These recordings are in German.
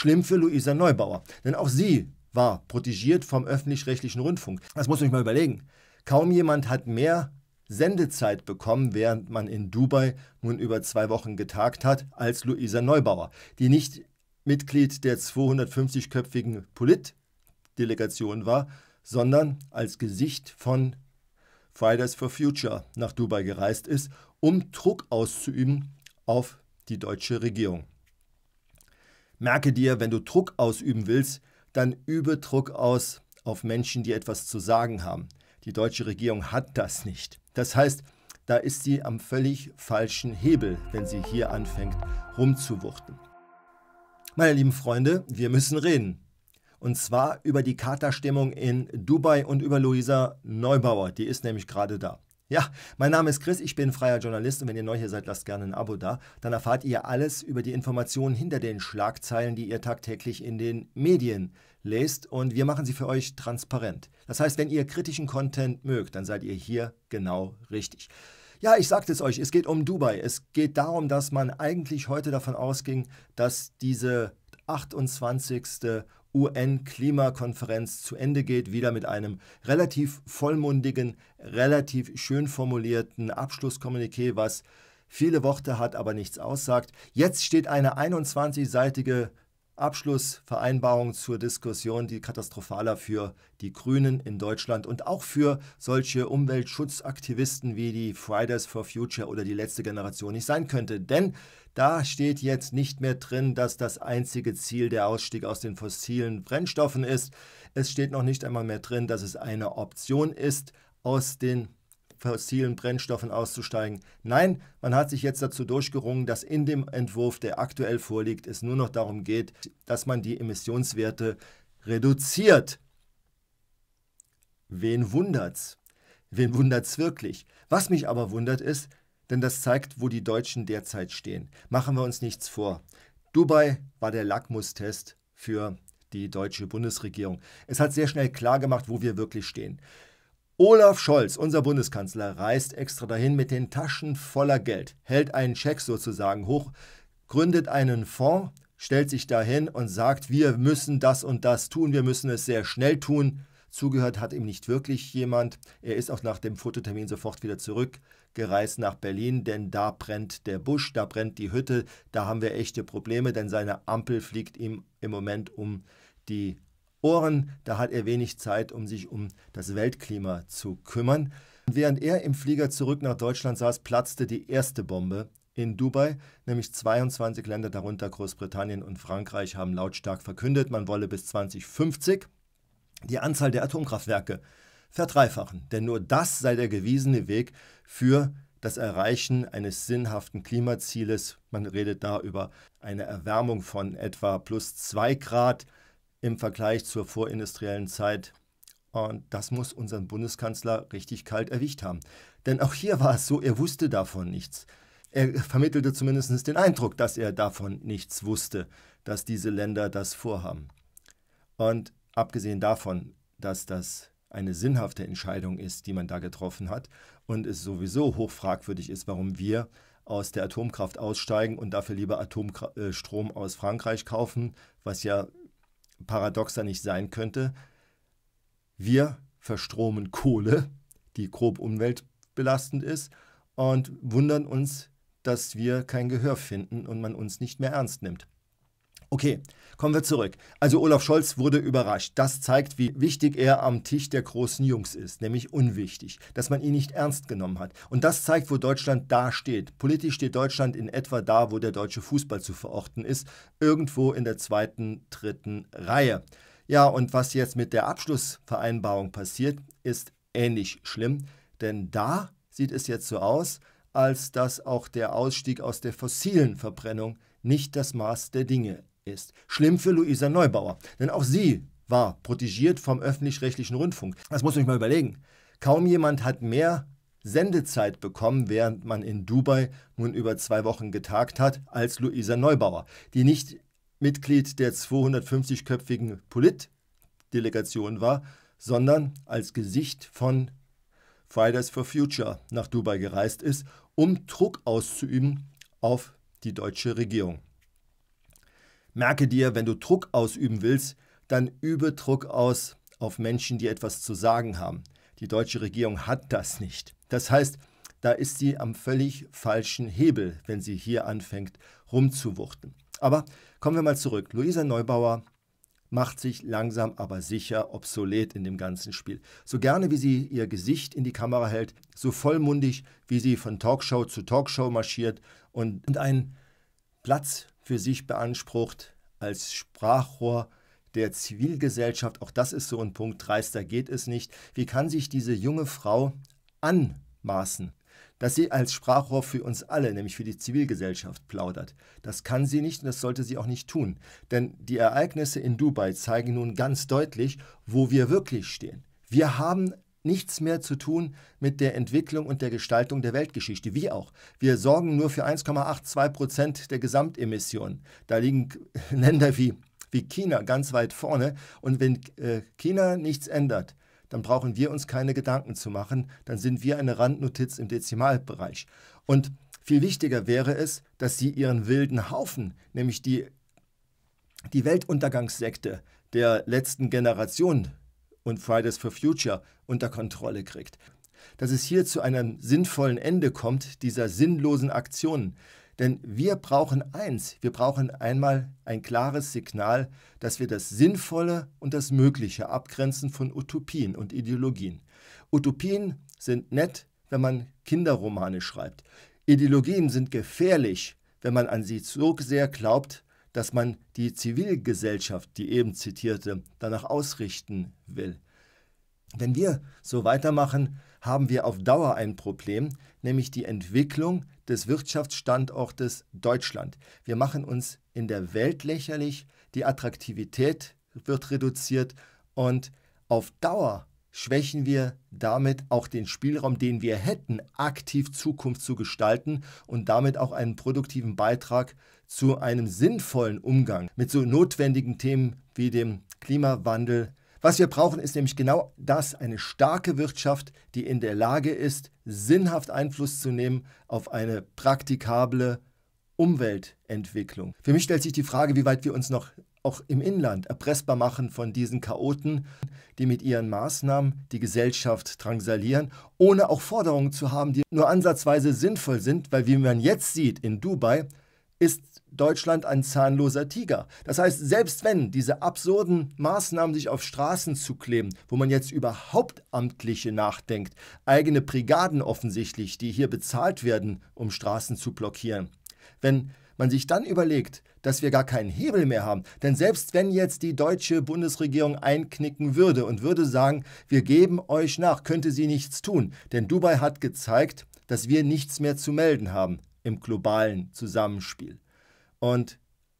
Schlimm für Luisa Neubauer, denn auch sie war protegiert vom öffentlich-rechtlichen Rundfunk. Das muss man sich mal überlegen. Kaum jemand hat mehr Sendezeit bekommen, während man in Dubai nun über zwei Wochen getagt hat, als Luisa Neubauer, die nicht Mitglied der 250-köpfigen Politdelegation war, sondern als Gesicht von Fridays for Future nach Dubai gereist ist, um Druck auszuüben auf die deutsche Regierung. Merke dir, wenn du Druck ausüben willst, dann übe Druck aus auf Menschen, die etwas zu sagen haben. Die deutsche Regierung hat das nicht. Das heißt, da ist sie am völlig falschen Hebel, wenn sie hier anfängt rumzuwuchten. Meine lieben Freunde, wir müssen reden. Und zwar über die Katerstimmung in Dubai und über Luisa Neubauer. Die ist nämlich gerade da. Ja, mein Name ist Chris, ich bin freier Journalist und wenn ihr neu hier seid, lasst gerne ein Abo da. Dann erfahrt ihr alles über die Informationen hinter den Schlagzeilen, die ihr tagtäglich in den Medien lest und wir machen sie für euch transparent. Das heißt, wenn ihr kritischen Content mögt, dann seid ihr hier genau richtig. Ja, ich sagte es euch, es geht um Dubai. Es geht darum, dass man eigentlich heute davon ausging, dass diese 28. UN-Klimakonferenz zu Ende geht, wieder mit einem relativ vollmundigen, relativ schön formulierten Abschlusskommuniqué, was viele Worte hat, aber nichts aussagt. Jetzt steht eine 21-seitige Abschlussvereinbarung zur Diskussion, die katastrophaler für die Grünen in Deutschland und auch für solche Umweltschutzaktivisten wie die Fridays for Future oder die letzte Generation nicht sein könnte. Denn da steht jetzt nicht mehr drin, dass das einzige Ziel der Ausstieg aus den fossilen Brennstoffen ist. Es steht noch nicht einmal mehr drin, dass es eine Option ist, aus den fossilen Brennstoffen auszusteigen. Nein, man hat sich jetzt dazu durchgerungen, dass in dem Entwurf, der aktuell vorliegt, es nur noch darum geht, dass man die Emissionswerte reduziert. Wen wundert's? Wen wundert's wirklich? Was mich aber wundert ist, denn das zeigt, wo die Deutschen derzeit stehen. Machen wir uns nichts vor. Dubai war der Lackmustest für die deutsche Bundesregierung. Es hat sehr schnell klar gemacht, wo wir wirklich stehen. Olaf Scholz, unser Bundeskanzler, reist extra dahin mit den Taschen voller Geld, hält einen Scheck sozusagen hoch, gründet einen Fonds, stellt sich dahin und sagt, wir müssen das und das tun, wir müssen es sehr schnell tun. Zugehört hat ihm nicht wirklich jemand. Er ist auch nach dem Fototermin sofort wieder zurückgereist nach Berlin, denn da brennt der Busch, da brennt die Hütte, da haben wir echte Probleme, denn seine Ampel fliegt ihm im Moment um die Ohren, da hat er wenig Zeit, um sich um das Weltklima zu kümmern. Während er im Flieger zurück nach Deutschland saß, platzte die erste Bombe in Dubai, nämlich 22 Länder, darunter Großbritannien und Frankreich, haben lautstark verkündet, man wolle bis 2050 die Anzahl der Atomkraftwerke verdreifachen. Denn nur das sei der gewiesene Weg für das Erreichen eines sinnhaften Klimazieles. Man redet da über eine Erwärmung von etwa plus 2 Grad im Vergleich zur vorindustriellen Zeit. Und das muss unseren Bundeskanzler richtig kalt erwischt haben. Denn auch hier war es so, er wusste davon nichts. Er vermittelte zumindest den Eindruck, dass er davon nichts wusste, dass diese Länder das vorhaben. Und abgesehen davon, dass das eine sinnhafte Entscheidung ist, die man da getroffen hat und es sowieso hochfragwürdig ist, warum wir aus der Atomkraft aussteigen und dafür lieber Atomstrom äh, aus Frankreich kaufen, was ja paradoxer nicht sein könnte. Wir verstromen Kohle, die grob umweltbelastend ist, und wundern uns, dass wir kein Gehör finden und man uns nicht mehr ernst nimmt. Okay, kommen wir zurück. Also Olaf Scholz wurde überrascht. Das zeigt, wie wichtig er am Tisch der großen Jungs ist, nämlich unwichtig, dass man ihn nicht ernst genommen hat. Und das zeigt, wo Deutschland da steht. Politisch steht Deutschland in etwa da, wo der deutsche Fußball zu verorten ist, irgendwo in der zweiten, dritten Reihe. Ja, und was jetzt mit der Abschlussvereinbarung passiert, ist ähnlich schlimm, denn da sieht es jetzt so aus, als dass auch der Ausstieg aus der fossilen Verbrennung nicht das Maß der Dinge ist. Schlimm für Luisa Neubauer, denn auch sie war protegiert vom öffentlich-rechtlichen Rundfunk. Das muss man sich mal überlegen. Kaum jemand hat mehr Sendezeit bekommen, während man in Dubai nun über zwei Wochen getagt hat, als Luisa Neubauer, die nicht Mitglied der 250-köpfigen Politdelegation war, sondern als Gesicht von Fridays for Future nach Dubai gereist ist, um Druck auszuüben auf die deutsche Regierung. Merke dir, wenn du Druck ausüben willst, dann übe Druck aus auf Menschen, die etwas zu sagen haben. Die deutsche Regierung hat das nicht. Das heißt, da ist sie am völlig falschen Hebel, wenn sie hier anfängt rumzuwuchten. Aber kommen wir mal zurück. Luisa Neubauer macht sich langsam aber sicher obsolet in dem ganzen Spiel. So gerne wie sie ihr Gesicht in die Kamera hält, so vollmundig wie sie von Talkshow zu Talkshow marschiert und, und einen Platz für sich beansprucht als Sprachrohr der Zivilgesellschaft. Auch das ist so ein Punkt, dreist, da geht es nicht. Wie kann sich diese junge Frau anmaßen, dass sie als Sprachrohr für uns alle, nämlich für die Zivilgesellschaft, plaudert. Das kann sie nicht und das sollte sie auch nicht tun. Denn die Ereignisse in Dubai zeigen nun ganz deutlich, wo wir wirklich stehen. Wir haben nichts mehr zu tun mit der Entwicklung und der Gestaltung der Weltgeschichte. Wie auch. Wir sorgen nur für 1,82 Prozent der Gesamtemissionen. Da liegen Länder wie, wie China ganz weit vorne. Und wenn äh, China nichts ändert, dann brauchen wir uns keine Gedanken zu machen. Dann sind wir eine Randnotiz im Dezimalbereich. Und viel wichtiger wäre es, dass sie ihren wilden Haufen, nämlich die, die Weltuntergangssekte der letzten Generation, und Fridays for Future unter Kontrolle kriegt. Dass es hier zu einem sinnvollen Ende kommt, dieser sinnlosen Aktionen. Denn wir brauchen eins, wir brauchen einmal ein klares Signal, dass wir das Sinnvolle und das Mögliche abgrenzen von Utopien und Ideologien. Utopien sind nett, wenn man Kinderromane schreibt. Ideologien sind gefährlich, wenn man an sie so sehr glaubt, dass man die Zivilgesellschaft, die eben zitierte, danach ausrichten will. Wenn wir so weitermachen, haben wir auf Dauer ein Problem, nämlich die Entwicklung des Wirtschaftsstandortes Deutschland. Wir machen uns in der Welt lächerlich, die Attraktivität wird reduziert und auf Dauer schwächen wir damit auch den Spielraum, den wir hätten, aktiv Zukunft zu gestalten und damit auch einen produktiven Beitrag zu einem sinnvollen Umgang mit so notwendigen Themen wie dem Klimawandel. Was wir brauchen, ist nämlich genau das, eine starke Wirtschaft, die in der Lage ist, sinnhaft Einfluss zu nehmen auf eine praktikable Umweltentwicklung. Für mich stellt sich die Frage, wie weit wir uns noch auch im Inland erpressbar machen von diesen Chaoten, die mit ihren Maßnahmen die Gesellschaft drangsalieren, ohne auch Forderungen zu haben, die nur ansatzweise sinnvoll sind, weil wie man jetzt sieht in Dubai, ist Deutschland ein zahnloser Tiger. Das heißt, selbst wenn diese absurden Maßnahmen, sich auf Straßen zu kleben, wo man jetzt über Hauptamtliche nachdenkt, eigene Brigaden offensichtlich, die hier bezahlt werden, um Straßen zu blockieren, wenn man sich dann überlegt, dass wir gar keinen Hebel mehr haben. Denn selbst wenn jetzt die deutsche Bundesregierung einknicken würde und würde sagen, wir geben euch nach, könnte sie nichts tun. Denn Dubai hat gezeigt, dass wir nichts mehr zu melden haben im globalen Zusammenspiel. Und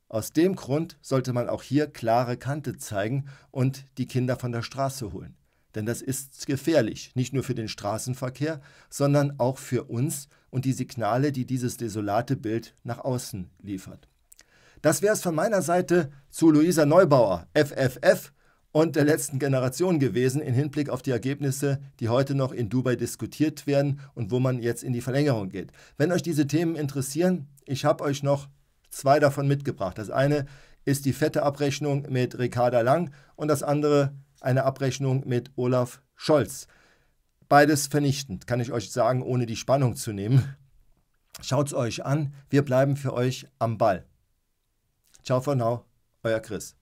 aus dem Grund sollte man auch hier klare Kante zeigen und die Kinder von der Straße holen. Denn das ist gefährlich, nicht nur für den Straßenverkehr, sondern auch für uns und die Signale, die dieses desolate Bild nach außen liefert. Das wäre es von meiner Seite zu Luisa Neubauer, FFF und der letzten Generation gewesen in Hinblick auf die Ergebnisse, die heute noch in Dubai diskutiert werden und wo man jetzt in die Verlängerung geht. Wenn euch diese Themen interessieren, ich habe euch noch zwei davon mitgebracht. Das eine ist die fette Abrechnung mit Ricarda Lang und das andere ist, eine Abrechnung mit Olaf Scholz. Beides vernichtend, kann ich euch sagen, ohne die Spannung zu nehmen. Schaut's euch an, wir bleiben für euch am Ball. Ciao for now, euer Chris.